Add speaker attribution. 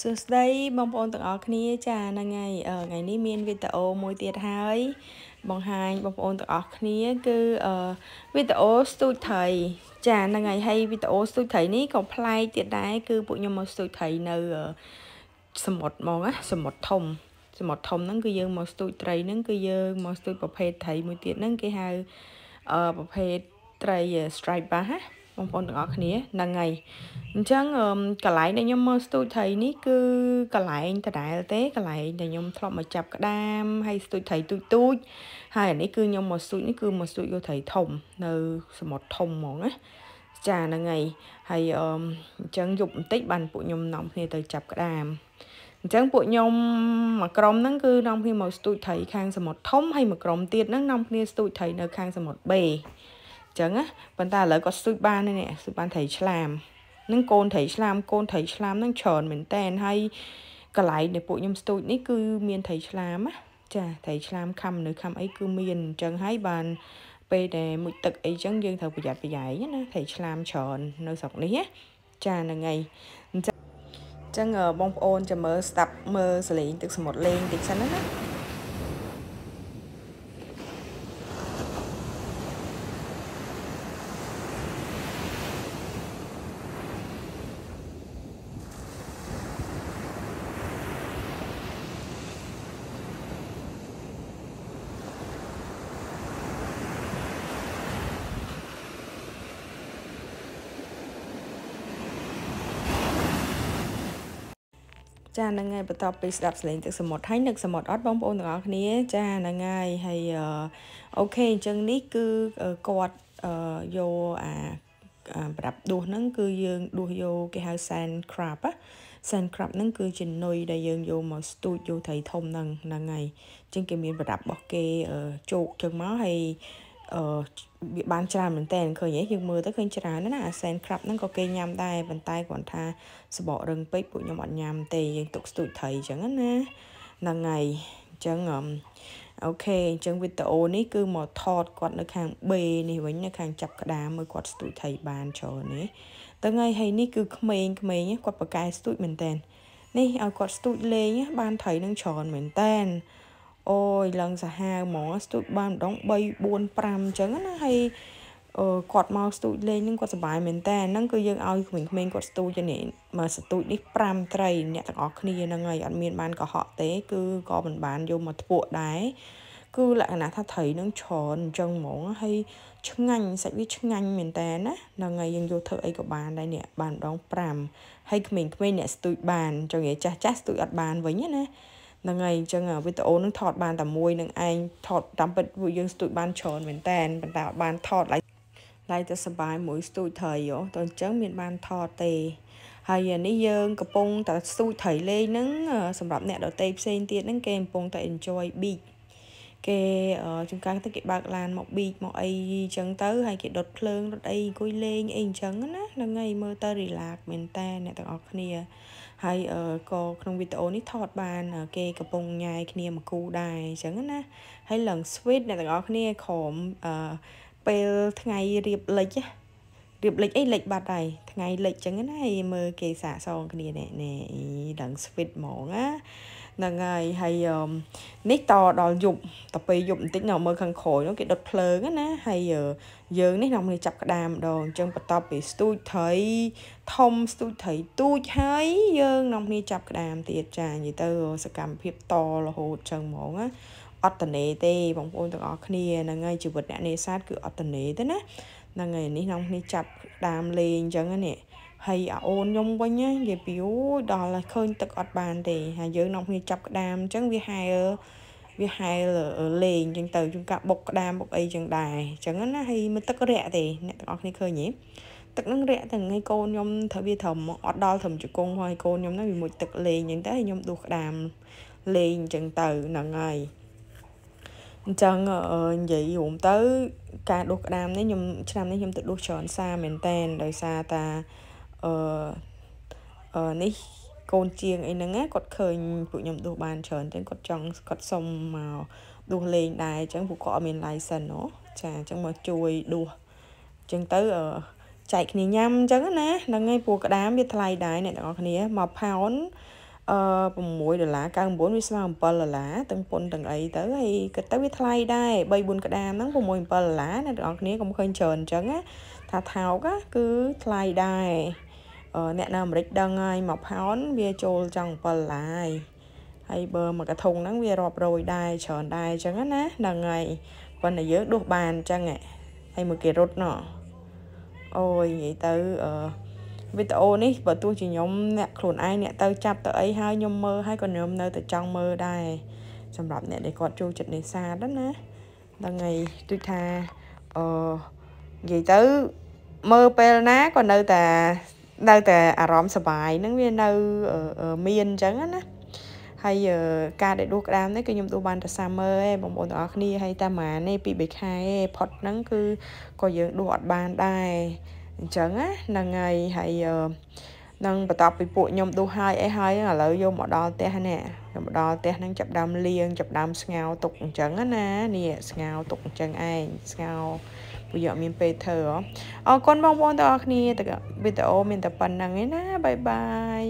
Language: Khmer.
Speaker 1: សួស្តីបងប្អូនទាំងអស់គ្នាចាថ្ងៃថ្ងៃនេះមានវីដេអូមួយទៀតហើយបង្ហាញបងប្អូនទាំងអស់គ្នា គឺវីដេអូស្ទូចត្រីចាថ្ងៃហើយវីដេអូស្ទូចត្រីនេះក៏ប្លែកទៀតដែរគឺពួកខ្ញុំមកស្ទូចត្រីនៅសមុទ្រហ្មងណាសមុទ្រធំ សមុទ្រធំហ្នឹងគឺយើងមកស្ទូចត្រីហ្នឹងគឺយើងមកស្ទូចប្រភេទត្រីមួយទៀតហ្នឹងគេហៅប្រភេទត្រី striped bass ណាបងប្អូនទាំងអស់គ្នាហ្នឹងហើយអញ្ចឹងកន្លែងដែលខ្ញុំមកស្ទូចត្រីនេះគឺកន្លែងដដែលទេកន្លែងដែលខ្ញុំធ្លាប់មកចាប់ក្តាមហើយស្ទូចត្រីទូចទូចហើយអានេះគឺខ្ញុំមកស្ទូចនេះគឺមកស្ទូចយកត្រីធំ នៅសមុទ្រធំហ្មងណាចាហ្នឹងហើយហើយអញ្ចឹងយប់បន្តិចបានពួកខ្ញុំនាំគ្នាទៅចាប់ក្តាមអញ្ចឹងពួកខ្ញុំមួយក្រុមហ្នឹងគឺនាំគ្នាមកស្ទូចត្រីខាងសមុទ្រធំហើយមួយក្រុមទៀតហ្នឹងនាំគ្នាស្ទូចត្រីនៅខាងសមុទ្របេចឹងណាប៉ុន្តែឥឡូវគាត់ស៊ូចបាននេះស៊ូចបានត្រីឆ្លាមនឹងកូនត្រីឆ្លាមកូនត្រីឆ្លាមនឹងច្រើនមែនតែនហើយកន្លែងដែលពួកខ្ញុំស្ទូចនេះគឺ មានត្រីឆ្លាមណាចាត្រីឆ្លាមខំនៅខំអីគឺមានអញ្ចឹងហើយបាន ពេលដែលមួយទឹកអីចឹងយើងត្រូវប្រយ័ត្នប្រយែងណាត្រីឆ្លាមច្រើននៅស្រុកនេះណាចាហ្នឹងហើយអញ្ចឹងបងប្អូនចាំមើលស្ដាប់មើលសលេងទឹកសមុទ្រលេងតិចសិនណាចាហ្នឹងហើយបន្ទាប់ពីស្ដាប់សលេងទឹកសមុទ្រហើយនឹកសមុទ្រអត់បងប្អូនទាំងអស់គ្នាចាហ្នឹងហើយហើយអូខេអញ្ចឹងនេះគឺគាត់យកអាប្រាប់ដួសហ្នឹងគឺយើងដួសយកគេហៅ sand crab ណា sand crab ហ្នឹងគឺជានុយដែលយើងយកមកស្ទូចយកត្រីធំហ្នឹងហ្នឹងហើយអញ្ចឹងគេមានប្រដាប់របស់គេជោគអញ្ចឹងមកហើយអឺវាបានច្រើនមែនតើឃើញហ៎យើងមើលទៅឃើញច្រើនណាស់ណាអាសែនក្រាប់ហ្នឹងក៏គេញ៉ាំដែរប៉ុន្តែគាត់ថាសបករឹងពេកពួកខ្ញុំអត់ញ៉ាំទេយើងទុកស្ទូចត្រីអញ្ចឹងណាហ្នឹងហើយអញ្ចឹងអូខេអញ្ចឹងវីដេអូនេះគឺមកថតគាត់នៅខាង B នេះវិញនៅខាងចាប់ក្តាមមើលគាត់ស្ទូចថៃបានច្រើននេះតើថ្ងៃហើយនេះគឺក្មេងក្មេងគាត់ប្រកែស្ទូចមែនតើនេះឲ្យគាត់ស្ទូចលេងបានថៃនឹងច្រើនមែនតើអូយឡើងសាហាវហ្មងស្ទូចបានម្ដង3 4 5អញ្ចឹងណាហើយអឺគាត់មកស្ទូចលេងហ្នឹងគាត់សុបាយមែនតើហ្នឹងគឺយើងឲ្យក្មេងៗគាត់ស្ទូចនេះមកស្ទូចនេះ5ត្រីអ្នកទាំងអស់គ្នាហ្នឹងហើយអត់មានបានកុហកទេគឺក៏មិនបានយកមកធ្វើដែរគឺលក្ខណៈថាត្រីនឹងច្រើនអញ្ចឹងហ្មងហើយឆ្ងាញ់សាច់វាឆ្ងាញ់មែនតើណាដល់ថ្ងៃយើងយកធ្វើអីក៏បានដែរនេះបានម្ដង5ហើយក្មេងៗអ្នកស្ទូចបានអញ្ចឹងនិយាយចាស់ចាស់ស្ទូចអត់បានវិញណាហ្នឹងហើយអញ្ចឹងវីដេអូនឹងថតបានតែមួយនឹងឯងថតតាមពិតពួកយើងស្ទូចបានច្រើនមែនតែនប៉ុន្តែអត់បានថតឡើយឡើយតែសបាយមួយស្ទូចត្រីហ៎តើអញ្ចឹងមានបានថតទេហើយនេះយើងកំពុងតែស្ទូចត្រីលេងហ្នឹងសម្រាប់អ្នកដតេផ្សេងទៀតហ្នឹងគេកំពុងតែ enjoy beach គេចំការទៅគេបើកឡានមក beach មកអីអញ្ចឹងទៅហើយគេដុតភ្លើងរត់អីអង្គុយលេងអីអញ្ចឹងណាហ្នឹងហើយមើលទៅ relax មែនតើអ្នកទាំងអស់គ្នាហើយក៏ក្នុងវីដេអូនេះថតបាន គេកំពុងញ៉ាយគ្នាមកគូដែរអញ្ចឹងណាហើយឡើង sweet អ្នកទាំងអស់គ្នាក្រមអឺពេលថ្ងៃរៀបលិចរៀបលិចអីលិច បាត់ហើយថ្ងៃលិចអញ្ចឹងណាមើលគេសាកសងគ្នាណែឡើង sweet ហ្មងណាហ្នឹងហើយហើយនេះតដល់យប់តទៅយប់បន្តិចនៅមើលខាងក្រោយនោះគេដុតភ្លើងណាហើយយើងនេះនាំគ្នាចាប់ក្តាមដងអញ្ចឹងបន្ទាប់ពីស្ទូចត្រីធំស្ទូចត្រីទូចហើយយើងនាំគ្នាចាប់ក្តាមទៀតចានិយាយទៅសកម្មភាពតរហូតអញ្ចឹងហ្មងណាអត់តនេ ទេបងប្អូនទាំងអស់គ្នាហ្នឹងហើយជីវិតអ្នកនេសាទគឺអត់តនេទេណាហ្នឹងហើយនេះនាំគ្នាចាប់ដើមលេងអញ្ចឹងណាហើយអាអូនខ្ញុំវិញណានិយាយពីអូដល់ឃើញទឹកអត់បានទេហើយយើងនាំគ្នាចាប់ក្តាមអញ្ចឹងវាហែលវាហែលលេងអញ្ចឹងទៅជួនកាបុកក្តាមបុកអីអញ្ចឹងដែរអញ្ចឹងណាហើយមើលទឹករាក់ទេអ្នកទាំងអស់គ្នាឃើញទេទឹកនឹងរាក់ទាំងឲ្យកូនខ្ញុំត្រូវវាត្រឹមអត់ដល់ត្រឹមជង្គង់ហើយកូនខ្ញុំហ្នឹងវាមួយទឹកលេងអញ្ចឹងទៅហើយខ្ញុំដួសក្តាមលេងអញ្ចឹងទៅហ្នឹងហើយអញ្ចឹងនិយាយរួមទៅការដួសក្តាមនេះខ្ញុំឆ្នាំនេះខ្ញុំទៅដួសច្រើនសាមែនតែនដោយសារតាអឺនេះកូនជាងអីហ្នឹងណាគាត់ឃើញពួកខ្ញុំដួសបានច្រើនចឹងគាត់ចង់គាត់សុំមកដួសលេងដែរចឹងពួកគាត់អត់មាន license ហ៎ចាចឹងមកជួយដួសចឹងទៅអឺចែកគ្នាញ៉ាំចឹងណាហ្នឹងហើយពួកក្តាមវាថ្លៃដែរអ្នកទាំងអស់គ្នាមកផោនអឺ6ដុល្លារ99វាស្មើ7ដុល្លារទាំងពុនទាំងអីទៅហើយគិតទៅវាថ្លៃដែរ3 4ក្តាមហ្នឹង6 7ដុល្លារអ្នកទាំងអស់គ្នាកុំឃើញច្រើនអញ្ចឹងណាថាថោកគឺថ្លៃដែរអ្នកណាអាមេរិកដឹងហើយមួយផោនវាចូលចង់7ដុល្លារហើយហើយបើមួយកធុងហ្នឹងវារាប់រយដែរច្រើនដែរអញ្ចឹងណាហ្នឹងហើយប៉ុន្តែយើងដួសបានអញ្ចឹងហើយមួយគេរត់ណោះអូយនិយាយទៅអឺវីដេអូនេះបើទោះជាខ្ញុំអ្នកខ្លួនឯងអ្នកទៅចាប់ទៅអីហើយខ្ញុំមើលហើយក៏ខ្ញុំនៅតែចង់មើលដែរសម្រាប់អ្នកដែលគាត់ចូលចិត្តនេសាទណាហ្នឹងហើយដូចថាអឺនិយាយទៅមើលពេលណាក៏នៅតែនៅតែអារម្មណ៍សុបាយហ្នឹងវានៅមានអញ្ចឹងណាហើយការដែលដួសក្តាមនេះគឺខ្ញុំដួសបានតែ summer ឯងបងប្អូនទាំងអស់គ្នាហើយតាម៉ានេះពី3ខែផុតហ្នឹងគឺក៏យើងដួសអត់បានដែរអញ្ចឹងណាហ្នឹងហើយហើយនឹងបន្ទាប់ពីពួកខ្ញុំដួសហើយអីហើយឥឡូវយកមកដល់ផ្ទះណាយកមកដល់ផ្ទះហ្នឹងចាប់ដើមលាងចាប់ដើមស្ងោទុកអញ្ចឹងណានេះស្ងោទុកអញ្ចឹងឯងស្ងោពួកយើងមានពេលធ្វើអរគុណបងប្អូនទាំងអស់គ្នាវីដេអូមានតែប៉ុណ្្នឹងឯណាបាយបាយ